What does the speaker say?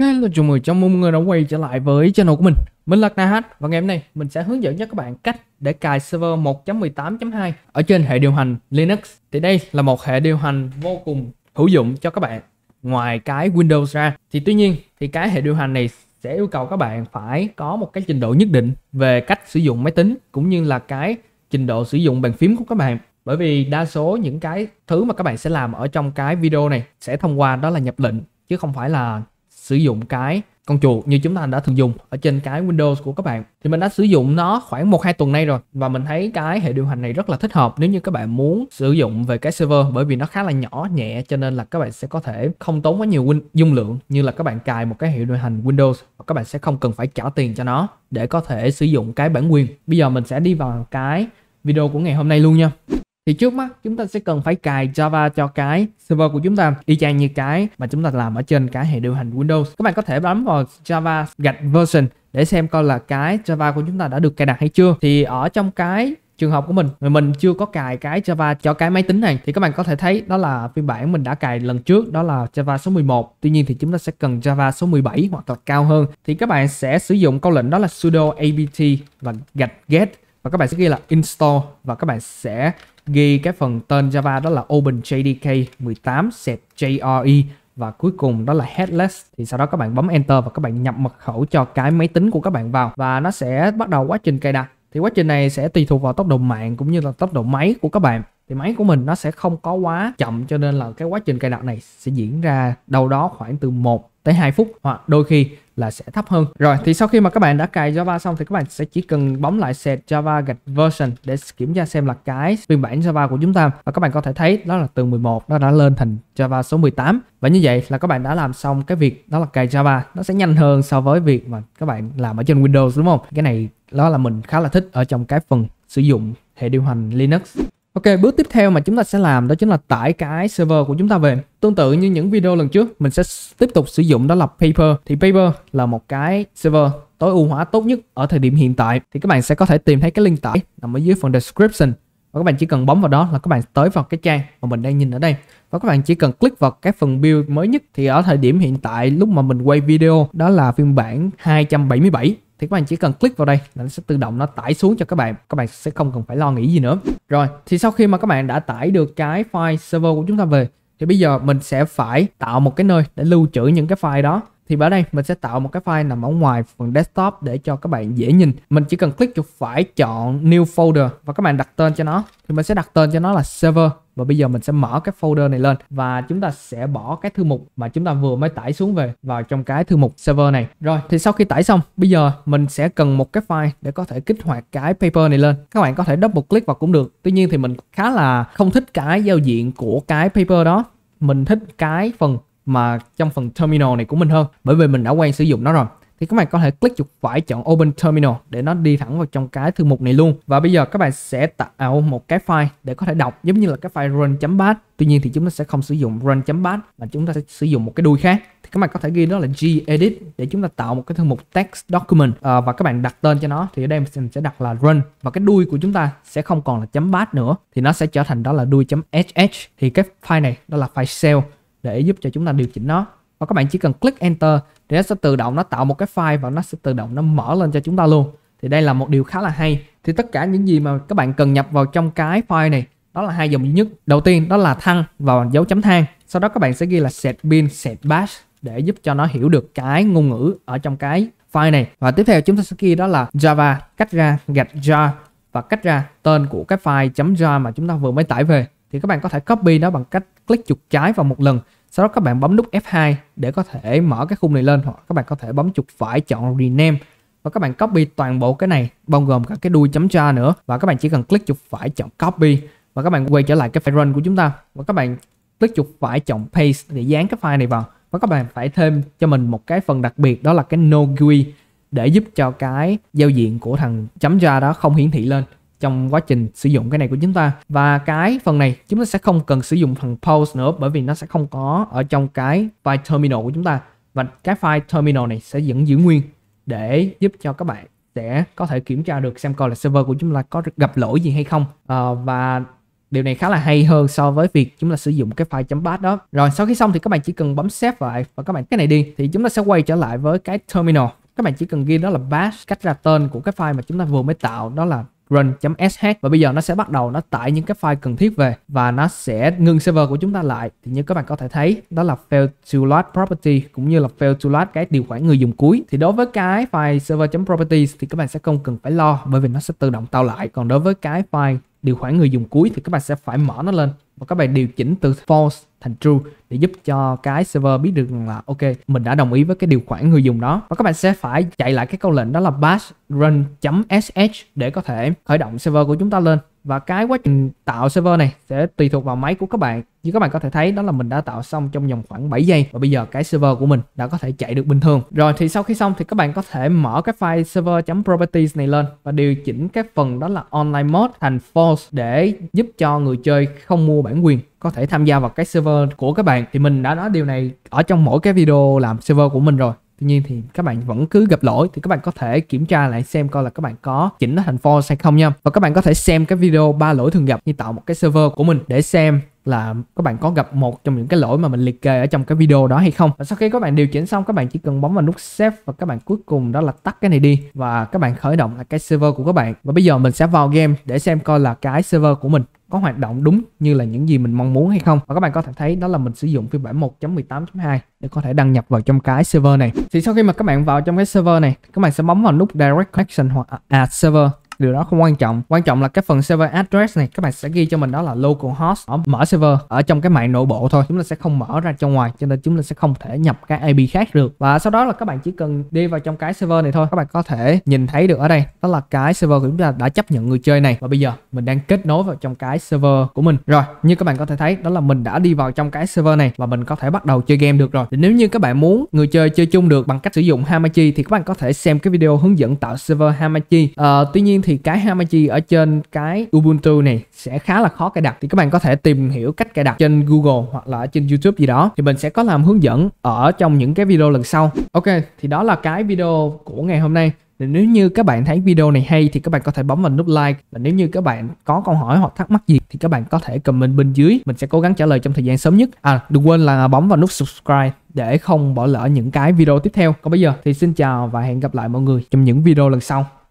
Hello chào mừng chào mừng người đã quay trở lại với channel của mình Mình là Knahat và ngày hôm nay mình sẽ hướng dẫn cho các bạn cách để cài server 1.18.2 ở trên hệ điều hành Linux Thì đây là một hệ điều hành vô cùng hữu dụng cho các bạn ngoài cái Windows ra Thì tuy nhiên thì cái hệ điều hành này sẽ yêu cầu các bạn phải có một cái trình độ nhất định về cách sử dụng máy tính cũng như là cái trình độ sử dụng bàn phím của các bạn bởi vì đa số những cái thứ mà các bạn sẽ làm ở trong cái video này sẽ thông qua đó là nhập lệnh chứ không phải là sử dụng cái con chuột như chúng ta đã thường dùng ở trên cái Windows của các bạn thì mình đã sử dụng nó khoảng một hai tuần nay rồi và mình thấy cái hệ điều hành này rất là thích hợp nếu như các bạn muốn sử dụng về cái server bởi vì nó khá là nhỏ nhẹ cho nên là các bạn sẽ có thể không tốn quá nhiều win- dung lượng như là các bạn cài một cái hệ điều hành Windows và các bạn sẽ không cần phải trả tiền cho nó để có thể sử dụng cái bản quyền. Bây giờ mình sẽ đi vào cái video của ngày hôm nay luôn nha thì trước mắt chúng ta sẽ cần phải cài Java cho cái server của chúng ta y chang như cái mà chúng ta làm ở trên cái hệ điều hành Windows. Các bạn có thể bấm vào Java gạch version để xem coi là cái Java của chúng ta đã được cài đặt hay chưa. Thì ở trong cái trường hợp của mình mình chưa có cài cái Java cho cái máy tính này thì các bạn có thể thấy đó là phiên bản mình đã cài lần trước đó là Java số 11 tuy nhiên thì chúng ta sẽ cần Java số 17 hoặc là cao hơn thì các bạn sẽ sử dụng câu lệnh đó là sudo apt và gạch get và các bạn sẽ ghi là install và các bạn sẽ ghi cái phần tên Java đó là OpenJDK 18 JRE và cuối cùng đó là headless thì sau đó các bạn bấm enter và các bạn nhập mật khẩu cho cái máy tính của các bạn vào và nó sẽ bắt đầu quá trình cài đặt thì quá trình này sẽ tùy thuộc vào tốc độ mạng cũng như là tốc độ máy của các bạn thì máy của mình nó sẽ không có quá chậm cho nên là cái quá trình cài đặt này sẽ diễn ra đâu đó khoảng từ 1 tới 2 phút hoặc đôi khi là sẽ thấp hơn rồi thì sau khi mà các bạn đã cài Java xong thì các bạn sẽ chỉ cần bấm lại set Java gạch version để kiểm tra xem là cái phiên bản Java của chúng ta và các bạn có thể thấy đó là từ 11 nó đã lên thành Java số 18 và như vậy là các bạn đã làm xong cái việc đó là cài Java nó sẽ nhanh hơn so với việc mà các bạn làm ở trên Windows đúng không cái này đó là mình khá là thích ở trong cái phần sử dụng hệ điều hành Linux Ok, bước tiếp theo mà chúng ta sẽ làm đó chính là tải cái server của chúng ta về. Tương tự như những video lần trước, mình sẽ tiếp tục sử dụng đó là Paper. Thì Paper là một cái server tối ưu hóa tốt nhất ở thời điểm hiện tại. Thì các bạn sẽ có thể tìm thấy cái link tải nằm ở dưới phần description. Và các bạn chỉ cần bấm vào đó là các bạn tới vào cái trang mà mình đang nhìn ở đây. Và các bạn chỉ cần click vào cái phần build mới nhất thì ở thời điểm hiện tại lúc mà mình quay video đó là phiên bản 277 thì các bạn chỉ cần click vào đây là nó sẽ tự động nó tải xuống cho các bạn các bạn sẽ không cần phải lo nghĩ gì nữa rồi thì sau khi mà các bạn đã tải được cái file server của chúng ta về thì bây giờ mình sẽ phải tạo một cái nơi để lưu trữ những cái file đó thì ở đây mình sẽ tạo một cái file nằm ở ngoài phần desktop để cho các bạn dễ nhìn mình chỉ cần click chuột phải chọn new folder và các bạn đặt tên cho nó thì mình sẽ đặt tên cho nó là server và bây giờ mình sẽ mở cái folder này lên và chúng ta sẽ bỏ cái thư mục mà chúng ta vừa mới tải xuống về vào trong cái thư mục server này rồi thì sau khi tải xong bây giờ mình sẽ cần một cái file để có thể kích hoạt cái paper này lên các bạn có thể double click vào cũng được tuy nhiên thì mình khá là không thích cái giao diện của cái paper đó mình thích cái phần mà trong phần terminal này của mình hơn bởi vì mình đã quen sử dụng nó rồi thì các bạn có thể click chuột phải chọn Open Terminal để nó đi thẳng vào trong cái thư mục này luôn. Và bây giờ các bạn sẽ tạo một cái file để có thể đọc giống như là cái file run.bat. Tuy nhiên thì chúng ta sẽ không sử dụng run.bat mà chúng ta sẽ sử dụng một cái đuôi khác. Thì các bạn có thể ghi đó là gedit để chúng ta tạo một cái thư mục text document à, và các bạn đặt tên cho nó thì ở đây mình sẽ đặt là run và cái đuôi của chúng ta sẽ không còn là .bat nữa thì nó sẽ trở thành đó là đuôi .hh thì cái file này đó là file shell để giúp cho chúng ta điều chỉnh nó và các bạn chỉ cần click enter thì nó sẽ tự động nó tạo một cái file và nó sẽ tự động nó mở lên cho chúng ta luôn thì đây là một điều khá là hay thì tất cả những gì mà các bạn cần nhập vào trong cái file này đó là hai dòng duy nhất đầu tiên đó là thăng và dấu chấm than sau đó các bạn sẽ ghi là set bin set bash để giúp cho nó hiểu được cái ngôn ngữ ở trong cái file này và tiếp theo chúng ta sẽ ghi đó là java cách ra gạch jar và cách ra tên của cái file .jar mà chúng ta vừa mới tải về thì các bạn có thể copy nó bằng cách click chuột trái vào một lần sau đó các bạn bấm nút F2 để có thể mở cái khung này lên hoặc các bạn có thể bấm chuột phải chọn rename và các bạn copy toàn bộ cái này bao gồm cả cái đuôi chấm tra nữa và các bạn chỉ cần click chuột phải chọn copy và các bạn quay trở lại cái file run của chúng ta và các bạn click chuột phải chọn paste để dán cái file này vào và các bạn phải thêm cho mình một cái phần đặc biệt đó là cái no GUI để giúp cho cái giao diện của thằng chấm ra đó không hiển thị lên trong quá trình sử dụng cái này của chúng ta và cái phần này chúng ta sẽ không cần sử dụng phần post nữa bởi vì nó sẽ không có ở trong cái file terminal của chúng ta và cái file terminal này sẽ vẫn giữ nguyên để giúp cho các bạn sẽ có thể kiểm tra được xem coi là server của chúng ta có gặp lỗi gì hay không à, và điều này khá là hay hơn so với việc chúng ta sử dụng cái file .bat đó rồi sau khi xong thì các bạn chỉ cần bấm save lại và các bạn cái này đi thì chúng ta sẽ quay trở lại với cái terminal các bạn chỉ cần ghi đó là bash cách ra tên của cái file mà chúng ta vừa mới tạo đó là run.sh và bây giờ nó sẽ bắt đầu nó tải những cái file cần thiết về và nó sẽ ngừng server của chúng ta lại thì như các bạn có thể thấy đó là fail to load property cũng như là fail to load cái điều khoản người dùng cuối thì đối với cái file server.properties thì các bạn sẽ không cần phải lo bởi vì nó sẽ tự động tạo lại còn đối với cái file điều khoản người dùng cuối thì các bạn sẽ phải mở nó lên và các bạn điều chỉnh từ false thành true để giúp cho cái server biết được là ok mình đã đồng ý với cái điều khoản người dùng đó và các bạn sẽ phải chạy lại cái câu lệnh đó là bash run sh để có thể khởi động server của chúng ta lên và cái quá trình tạo server này sẽ tùy thuộc vào máy của các bạn như các bạn có thể thấy đó là mình đã tạo xong trong vòng khoảng 7 giây và bây giờ cái server của mình đã có thể chạy được bình thường rồi thì sau khi xong thì các bạn có thể mở cái file server.properties này lên và điều chỉnh cái phần đó là online mode thành false để giúp cho người chơi không mua bản quyền có thể tham gia vào cái server của các bạn thì mình đã nói điều này ở trong mỗi cái video làm server của mình rồi tuy nhiên thì các bạn vẫn cứ gặp lỗi thì các bạn có thể kiểm tra lại xem coi là các bạn có chỉnh nó thành false hay không nha và các bạn có thể xem cái video ba lỗi thường gặp như tạo một cái server của mình để xem là các bạn có gặp một trong những cái lỗi mà mình liệt kê ở trong cái video đó hay không và sau khi các bạn điều chỉnh xong các bạn chỉ cần bấm vào nút save và các bạn cuối cùng đó là tắt cái này đi và các bạn khởi động lại cái server của các bạn và bây giờ mình sẽ vào game để xem coi là cái server của mình có hoạt động đúng như là những gì mình mong muốn hay không và các bạn có thể thấy đó là mình sử dụng phiên bản 1.18.2 để có thể đăng nhập vào trong cái server này thì sau khi mà các bạn vào trong cái server này các bạn sẽ bấm vào nút direct connection hoặc add server điều đó không quan trọng quan trọng là cái phần server address này các bạn sẽ ghi cho mình đó là localhost ở mở server ở trong cái mạng nội bộ thôi chúng ta sẽ không mở ra cho ngoài cho nên chúng ta sẽ không thể nhập cái IP khác được và sau đó là các bạn chỉ cần đi vào trong cái server này thôi các bạn có thể nhìn thấy được ở đây đó là cái server của chúng ta đã chấp nhận người chơi này và bây giờ mình đang kết nối vào trong cái server của mình rồi như các bạn có thể thấy đó là mình đã đi vào trong cái server này và mình có thể bắt đầu chơi game được rồi thì nếu như các bạn muốn người chơi chơi chung được bằng cách sử dụng Hamachi thì các bạn có thể xem cái video hướng dẫn tạo server Hamachi à, tuy nhiên thì thì cái Hamachi ở trên cái Ubuntu này sẽ khá là khó cài đặt thì các bạn có thể tìm hiểu cách cài đặt trên Google hoặc là trên YouTube gì đó thì mình sẽ có làm hướng dẫn ở trong những cái video lần sau. Ok, thì đó là cái video của ngày hôm nay. nếu như các bạn thấy video này hay thì các bạn có thể bấm vào nút like và nếu như các bạn có câu hỏi hoặc thắc mắc gì thì các bạn có thể comment bên dưới mình sẽ cố gắng trả lời trong thời gian sớm nhất à đừng quên là bấm vào nút subscribe để không bỏ lỡ những cái video tiếp theo còn bây giờ thì xin chào và hẹn gặp lại mọi người trong những video lần sau